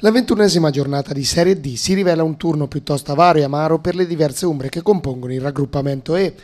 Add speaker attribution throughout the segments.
Speaker 1: La ventunesima giornata di Serie D si rivela un turno piuttosto avaro e amaro per le diverse umbre che compongono il raggruppamento E.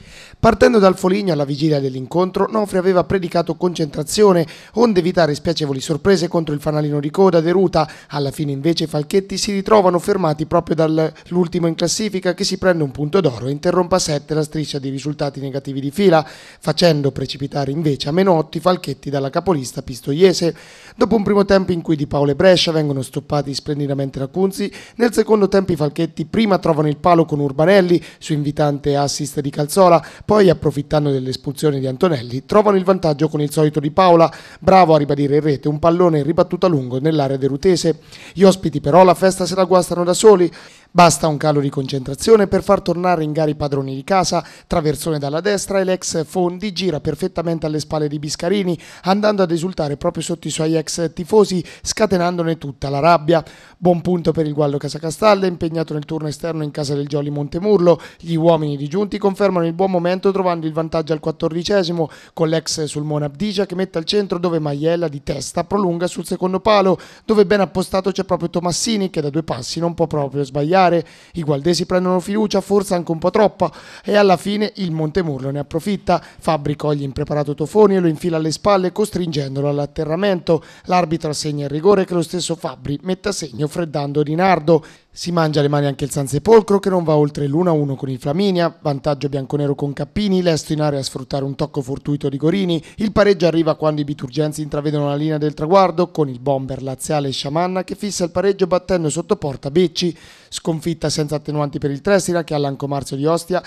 Speaker 1: Partendo dal Foligno alla vigilia dell'incontro, Nofri aveva predicato concentrazione, onde evitare spiacevoli sorprese contro il fanalino di coda Deruta. Alla fine invece i falchetti si ritrovano fermati proprio dall'ultimo in classifica che si prende un punto d'oro e interrompa a 7 la striscia di risultati negativi di fila, facendo precipitare invece a meno 8 i falchetti dalla capolista pistoiese. Dopo un primo tempo in cui Di Paolo e Brescia vengono stoppati effettuati splendidamente da Cunzi. Nel secondo tempo i Falchetti prima trovano il palo con Urbanelli su invitante assist di Calzola, poi approfittando dell'espulsione di Antonelli trovano il vantaggio con il solito di Paola, bravo a ribadire in rete un pallone ribattuto a lungo nell'area derutese. Gli ospiti però la festa se la guastano da soli. Basta un calo di concentrazione per far tornare in gara i padroni di casa, traversone dalla destra e l'ex Fondi gira perfettamente alle spalle di Biscarini, andando ad esultare proprio sotto i suoi ex tifosi, scatenandone tutta la rabbia. Buon punto per il Guallo Casacastalla, impegnato nel turno esterno in casa del Gioli Montemurlo. Gli uomini di Giunti confermano il buon momento trovando il vantaggio al quattordicesimo con l'ex Sulmona Abdicia che mette al centro dove Maiella di testa prolunga sul secondo palo, dove ben appostato c'è proprio Tomassini che da due passi non può proprio sbagliare giocare, i gualdesi prendono fiducia, forse anche un po' troppa e alla fine il Montemurlo ne approfitta, Fabri coglie impreparato Tofoni e lo infila alle spalle costringendolo all'atterramento, l'arbitro assegna il rigore che lo stesso Fabri mette a segno freddando Rinardo. Si mangia le mani anche il San Sepolcro che non va oltre l'1-1 con il Flaminia, vantaggio bianconero con Cappini, Lesto in area a sfruttare un tocco fortuito di Gorini, il pareggio arriva quando i biturgenzi intravedono la linea del traguardo con il bomber laziale Sciamanna che fissa il pareggio battendo sotto porta Becci, sconfitta senza attenuanti per il Trestina che all'ancomarzo di Ostia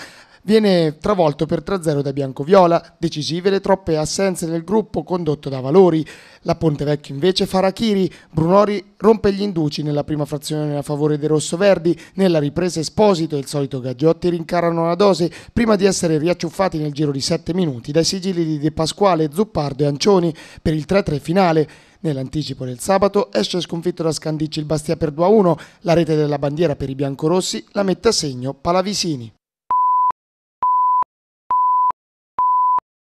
Speaker 1: viene travolto per 3-0 da Biancoviola, decisive le troppe assenze del gruppo condotto da Valori. La Ponte Vecchio invece farà Chiri, Brunori rompe gli induci nella prima frazione a favore dei rossoverdi, nella ripresa Esposito e il solito Gaggiotti rincarano la dose prima di essere riacciuffati nel giro di 7 minuti dai sigilli di De Pasquale, Zuppardo e Ancioni per il 3-3 finale. Nell'anticipo del sabato esce sconfitto da Scandicci il Bastia per 2-1, la rete della bandiera per i biancorossi la mette a segno Palavisini.